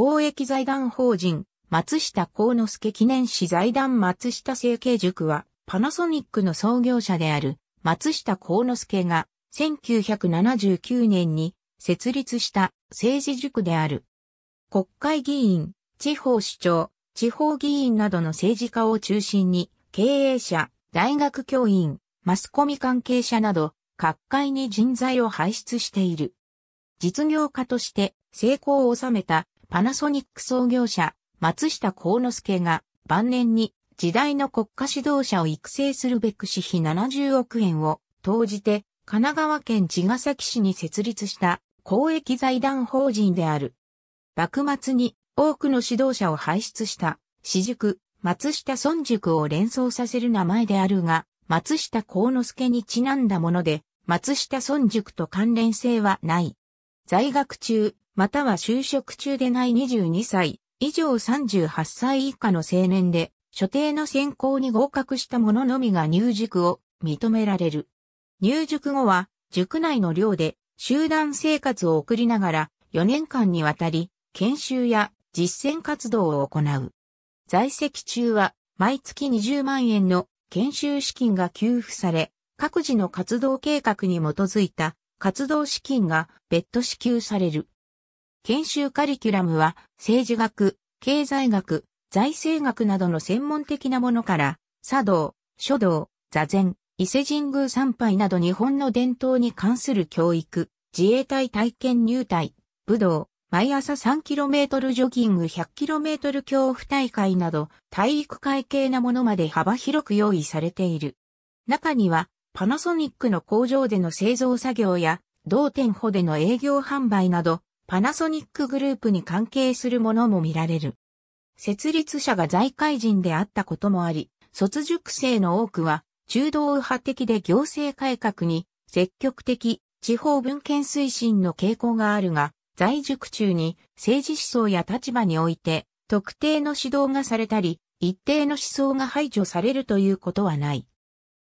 公益財団法人、松下幸之助記念誌財団松下成形塾は、パナソニックの創業者である松下幸之助が、1979年に設立した政治塾である。国会議員、地方首長、地方議員などの政治家を中心に、経営者、大学教員、マスコミ関係者など、各界に人材を輩出している。実業家として成功を収めたパナソニック創業者、松下幸之助が晩年に時代の国家指導者を育成するべく私費70億円を投じて神奈川県茅ヶ崎市に設立した公益財団法人である。幕末に多くの指導者を輩出した私塾、松下孫塾を連想させる名前であるが、松下幸之助にちなんだもので、松下孫塾と関連性はない。在学中、または就職中でない22歳、以上38歳以下の青年で、所定の選考に合格した者のみが入塾を認められる。入塾後は、塾内の寮で集団生活を送りながら、4年間にわたり、研修や実践活動を行う。在籍中は、毎月20万円の研修資金が給付され、各自の活動計画に基づいた活動資金が別途支給される。研修カリキュラムは政治学、経済学、財政学などの専門的なものから、茶道、書道、座禅、伊勢神宮参拝など日本の伝統に関する教育、自衛隊体験入隊、武道、毎朝 3km ジョギング 100km 恐怖大会など体育会系なものまで幅広く用意されている。中にはパナソニックの工場での製造作業や同店舗での営業販売などパナソニックグループに関係するものも見られる。設立者が財界人であったこともあり、卒塾生の多くは中道右派的で行政改革に積極的、地方文献推進の傾向があるが、在塾中に政治思想や立場において特定の指導がされたり、一定の思想が排除されるということはない。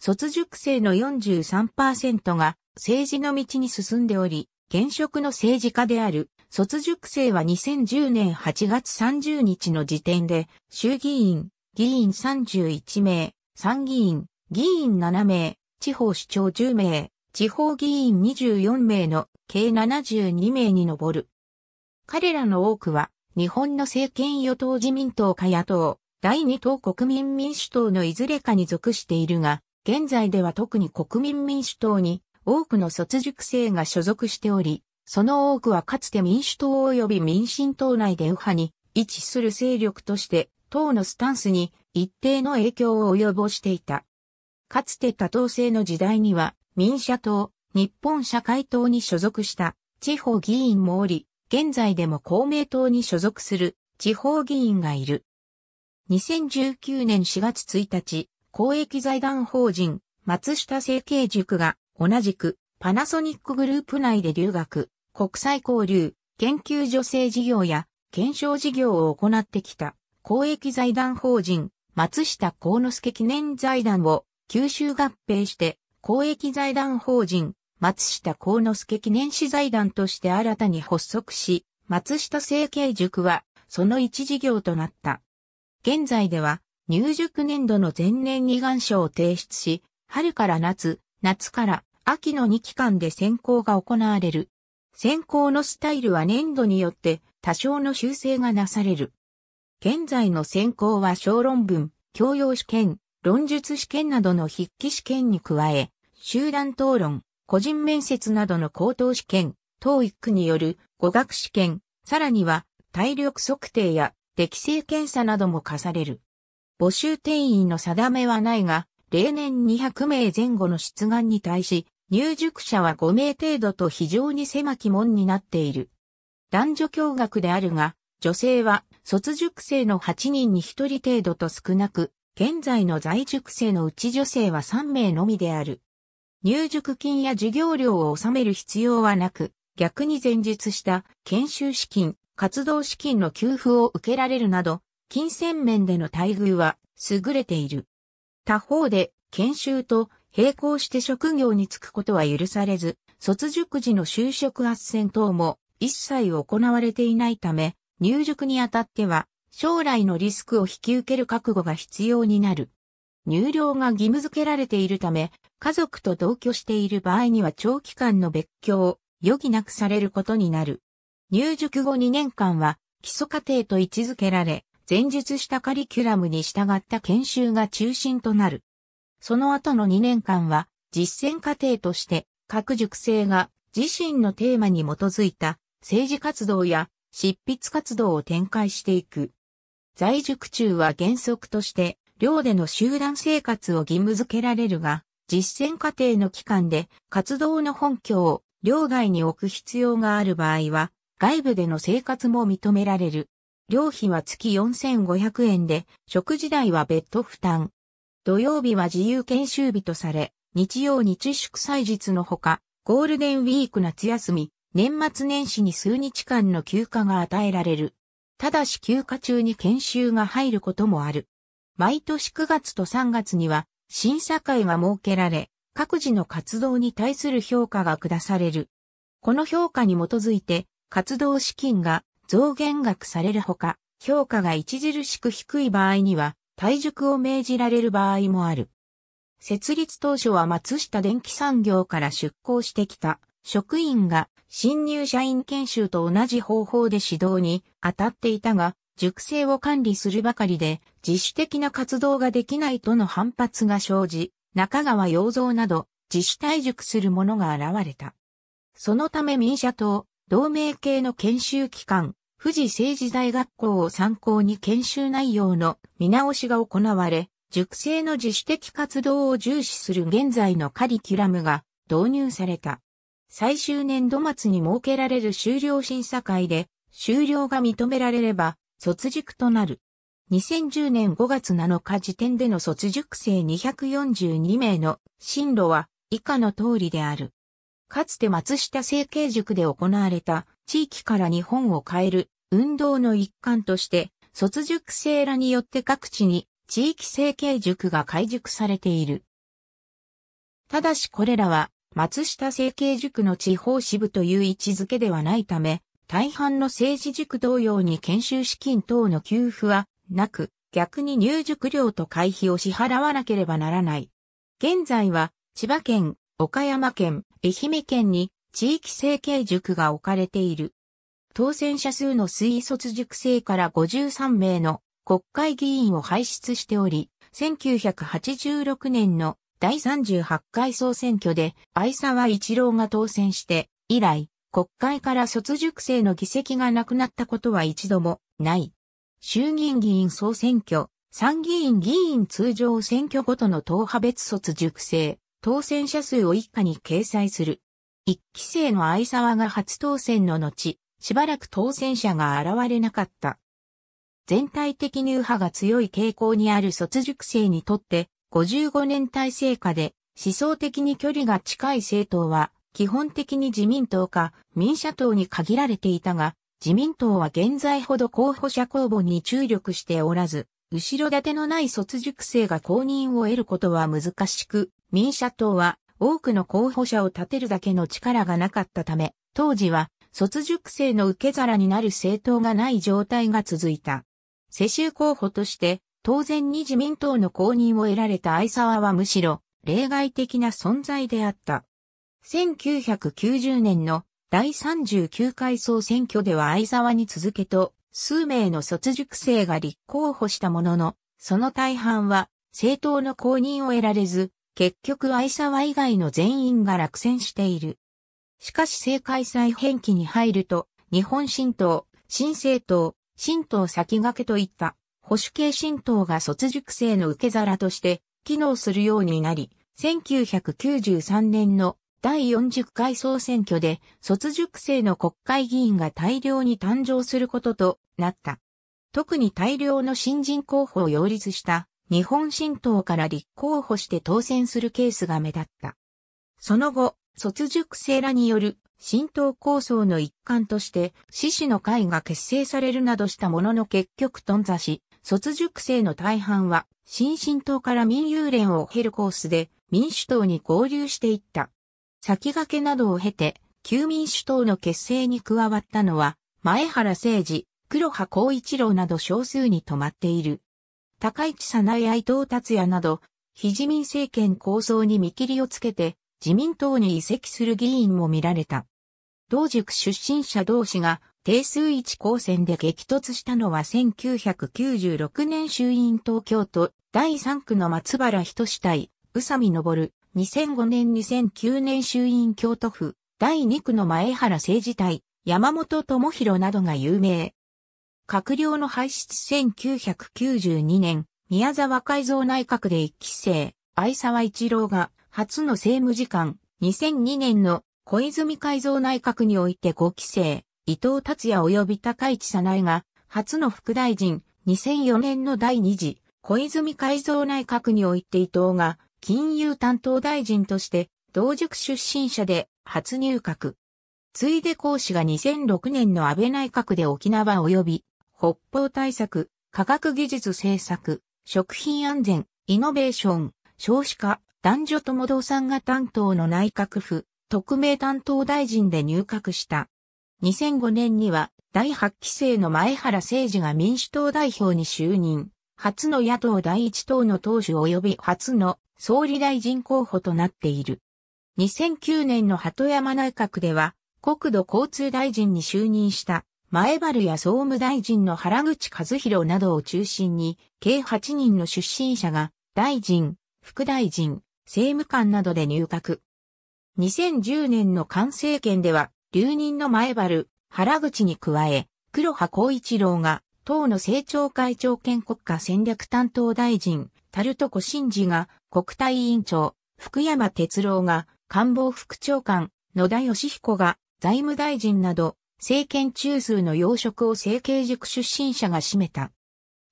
卒塾生の43%が政治の道に進んでおり、現職の政治家である、卒塾生は2010年8月30日の時点で、衆議院、議員31名、参議院、議員7名、地方市長10名、地方議員24名の計72名に上る。彼らの多くは、日本の政権与党自民党か野党、第二党国民民主党のいずれかに属しているが、現在では特に国民民主党に多くの卒塾生が所属しており、その多くはかつて民主党及び民進党内で右派に位置する勢力として、党のスタンスに一定の影響を及ぼしていた。かつて多党制の時代には、民社党、日本社会党に所属した地方議員もおり、現在でも公明党に所属する地方議員がいる。2019年4月1日、公益財団法人松下政経塾が同じく、パナソニックグループ内で留学、国際交流、研究助成事業や検証事業を行ってきた公益財団法人松下幸之助記念財団を吸収合併して公益財団法人松下幸之助記念資財団として新たに発足し、松下政経塾はその一事業となった。現在では入塾年度の前年に願書を提出し、春から夏、夏から秋の2期間で選考が行われる。選考のスタイルは年度によって多少の修正がなされる。現在の選考は小論文、教養試験、論述試験などの筆記試験に加え、集団討論、個人面接などの口頭試験、当区による語学試験、さらには体力測定や適性検査なども課される。募集定員の定めはないが、例年200名前後の出願に対し、入塾者は5名程度と非常に狭き門になっている。男女共学であるが、女性は卒塾生の8人に1人程度と少なく、現在の在塾生のうち女性は3名のみである。入塾金や授業料を納める必要はなく、逆に前述した研修資金、活動資金の給付を受けられるなど、金銭面での待遇は優れている。他方で、研修と並行して職業に就くことは許されず、卒塾時の就職斡旋等も一切行われていないため、入塾にあたっては将来のリスクを引き受ける覚悟が必要になる。入寮が義務付けられているため、家族と同居している場合には長期間の別居を余儀なくされることになる。入塾後2年間は基礎課程と位置づけられ、前述したカリキュラムに従った研修が中心となる。その後の2年間は実践過程として各塾生が自身のテーマに基づいた政治活動や執筆活動を展開していく。在塾中は原則として寮での集団生活を義務付けられるが、実践過程の期間で活動の本拠を寮外に置く必要がある場合は、外部での生活も認められる。寮費は月4500円で、食事代は別途負担。土曜日は自由研修日とされ、日曜日祝祭日のほか、ゴールデンウィーク夏休み、年末年始に数日間の休暇が与えられる。ただし休暇中に研修が入ることもある。毎年9月と3月には審査会が設けられ、各自の活動に対する評価が下される。この評価に基づいて活動資金が増減額されるほか、評価が著しく低い場合には退塾を命じられる場合もある。設立当初は松下電気産業から出向してきた職員が新入社員研修と同じ方法で指導に当たっていたが、塾生を管理するばかりで自主的な活動ができないとの反発が生じ、中川洋蔵など自主退塾する者が現れた。そのため民社党、同盟系の研修機関、富士政治大学校を参考に研修内容の見直しが行われ、塾生の自主的活動を重視する現在のカリキュラムが導入された。最終年度末に設けられる修了審査会で、修了が認められれば、卒塾となる。2010年5月7日時点での卒塾生242名の進路は以下の通りである。かつて松下政経塾で行われた地域から日本を変える運動の一環として、卒塾生らによって各地に地域整形塾が開塾されている。ただしこれらは松下整形塾の地方支部という位置づけではないため、大半の政治塾同様に研修資金等の給付はなく、逆に入塾料と会費を支払わなければならない。現在は千葉県、岡山県、愛媛県に地域整形塾が置かれている。当選者数の推卒塾生から53名の国会議員を輩出しており、1986年の第38回総選挙で愛沢一郎が当選して、以来、国会から卒塾生の議席がなくなったことは一度もない。衆議院議員総選挙、参議院議員通常選挙ごとの党派別卒塾生、当選者数を一下に掲載する。一期生の相沢が初当選の後、しばらく当選者が現れなかった。全体的に右派が強い傾向にある卒塾生にとって、55年体制下で思想的に距離が近い政党は、基本的に自民党か民社党に限られていたが、自民党は現在ほど候補者公募に注力しておらず、後ろ盾のない卒塾生が公認を得ることは難しく、民社党は多くの候補者を立てるだけの力がなかったため、当時は卒塾生の受け皿になる政党がない状態が続いた。世襲候補として、当然に自民党の公認を得られた相沢はむしろ、例外的な存在であった。1990年の第39回総選挙では相沢に続けと、数名の卒塾生が立候補したものの、その大半は政党の公認を得られず、結局愛沢以外の全員が落選している。しかし政界再編期に入ると、日本新党、新政党、新党先駆けといった保守系新党が卒塾生の受け皿として機能するようになり、1993年の第40回総選挙で卒塾生の国会議員が大量に誕生することとなった。特に大量の新人候補を擁立した日本新党から立候補して当選するケースが目立った。その後、卒塾生らによる新党構想の一環として、獅子の会が結成されるなどしたものの結局頓挫し、卒塾生の大半は、新進党から民友連を経るコースで、民主党に合流していった。先駆けなどを経て、旧民主党の結成に加わったのは、前原誠二、黒羽光一郎など少数に止まっている。高市早苗や伊藤達也など、非自民政権構想に見切りをつけて、自民党に移籍する議員も見られた。同塾出身者同士が定数一高選で激突したのは1996年衆院東京都第3区の松原人志対宇佐美昇、2005年2009年衆院京都府第2区の前原政治対山本智弘などが有名。閣僚の排出1992年、宮沢改造内閣で一期生、愛沢一郎が、初の政務次官、2002年の小泉改造内閣において5期生、伊藤達也及び高市早苗が、初の副大臣、2004年の第2次、小泉改造内閣において伊藤が、金融担当大臣として、同塾出身者で、初入閣。ついで講師が2006年の安倍内閣で沖縄及び北方対策、科学技術政策、食品安全、イノベーション、少子化、男女共同参が担当の内閣府、特命担当大臣で入閣した。2005年には第8期生の前原誠二が民主党代表に就任。初の野党第一党の党首及び初の総理大臣候補となっている。2009年の鳩山内閣では国土交通大臣に就任した前原や総務大臣の原口和弘などを中心に、計8人の出身者が、大臣、副大臣、政務官などで入閣。2010年の菅政権では、留任の前原、原口に加え、黒羽光一郎が、党の政調会長兼国家戦略担当大臣、タルトコ真治が、国対委員長、福山哲郎が、官房副長官、野田義彦が、財務大臣など、政権中枢の要職を政経塾出身者が占めた。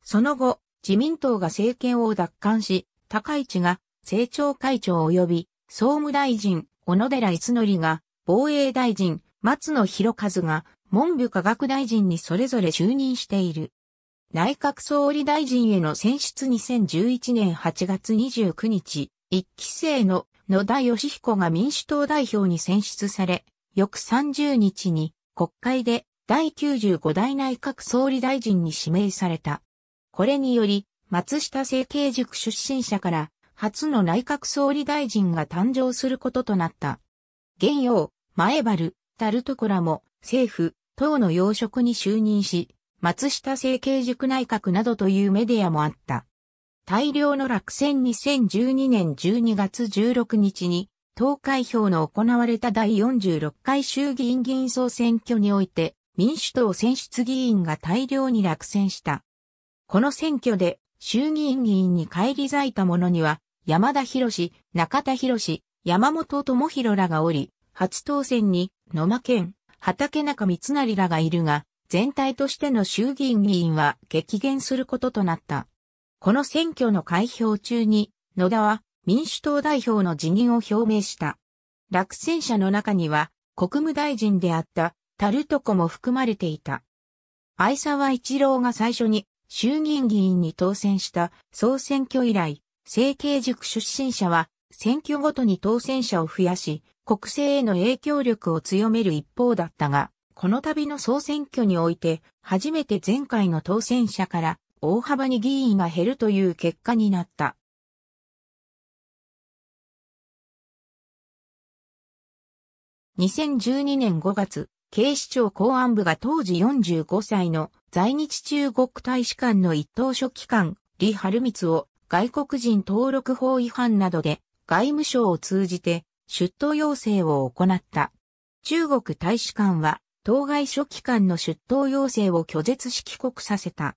その後、自民党が政権を奪還し、高市が政調会長及び総務大臣、小野寺逸則が防衛大臣、松野博一が文部科学大臣にそれぞれ就任している。内閣総理大臣への選出2011年8月29日、一期生の野田義彦が民主党代表に選出され、翌30日に国会で第95代内閣総理大臣に指名された。これにより、松下政経塾出身者から初の内閣総理大臣が誕生することとなった。現用、前原、タルトコラも政府、党の要職に就任し、松下政経塾内閣などというメディアもあった。大量の落選2012年12月16日に投開票の行われた第46回衆議院議員総選挙において、民主党選出議員が大量に落選した。この選挙で、衆議院議員に返り咲いた者には、山田博士、中田博士、山本智弘らがおり、初当選に野間県、畑中三成らがいるが、全体としての衆議院議員は激減することとなった。この選挙の開票中に、野田は民主党代表の辞任を表明した。落選者の中には、国務大臣であったタルトコも含まれていた。愛沢一郎が最初に衆議院議員に当選した総選挙以来、政経塾出身者は選挙ごとに当選者を増やし、国政への影響力を強める一方だったが、この度の総選挙において、初めて前回の当選者から大幅に議員が減るという結果になった。2012年5月、警視庁公安部が当時45歳の在日中国大使館の一等書記官、李春光を外国人登録法違反などで外務省を通じて出頭要請を行った。中国大使館は当該書記官の出頭要請を拒絶し帰国させた。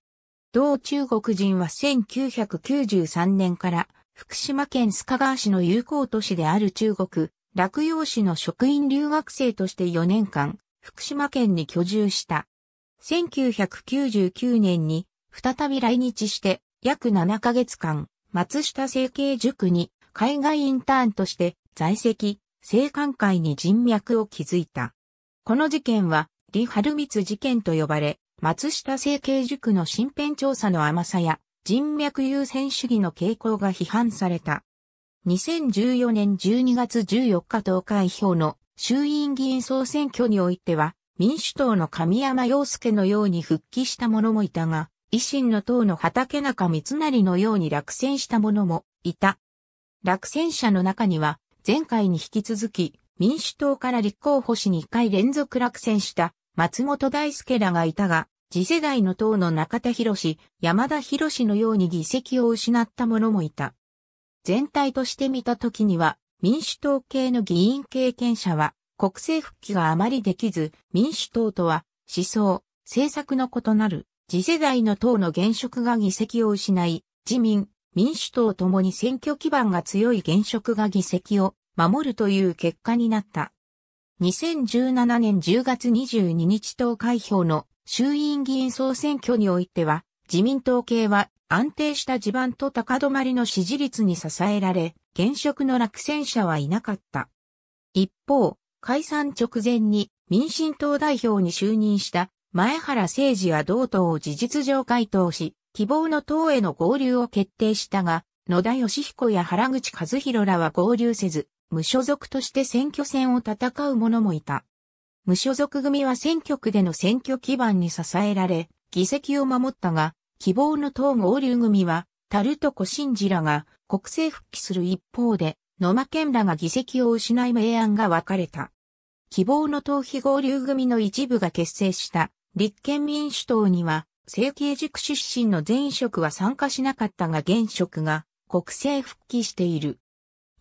同中国人は1993年から福島県須賀川市の友好都市である中国落葉市の職員留学生として4年間、福島県に居住した。1999年に再び来日して約7ヶ月間、松下政経塾に海外インターンとして在籍、生官会に人脈を築いた。この事件は、李春光事件と呼ばれ、松下政経塾の身辺調査の甘さや人脈優先主義の傾向が批判された。2014年12月14日投開票の衆院議員総選挙においては、民主党の神山洋介のように復帰した者もいたが、維新の党の畑中三成のように落選した者もいた。落選者の中には、前回に引き続き、民主党から立候補し2回連続落選した松本大輔らがいたが、次世代の党の中田博士、山田博士のように議席を失った者もいた。全体として見た時には、民主党系の議員経験者は、国政復帰があまりできず、民主党とは、思想、政策の異なる、次世代の党の現職が議席を失い、自民、民主党ともに選挙基盤が強い現職が議席を守るという結果になった。2017年10月22日投開票の衆院議員総選挙においては、自民党系は安定した地盤と高止まりの支持率に支えられ、現職の落選者はいなかった。一方、解散直前に民進党代表に就任した前原誠二は同党を事実上回答し、希望の党への合流を決定したが、野田義彦や原口和弘らは合流せず、無所属として選挙戦を戦う者もいた。無所属組は選挙区での選挙基盤に支えられ、議席を守ったが、希望の党合流組は、タルトコシンジらが国政復帰する一方で、野間健らが議席を失い明暗が分かれた。希望の党非合流組の一部が結成した立憲民主党には、政経塾出身の前職は参加しなかったが現職が国政復帰している。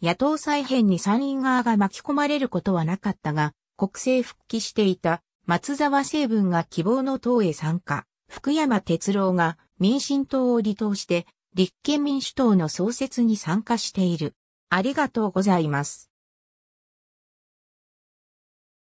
野党再編に参院側が巻き込まれることはなかったが、国政復帰していた松沢成分が希望の党へ参加。福山哲郎が民進党を離党して立憲民主党の創設に参加している。ありがとうございます。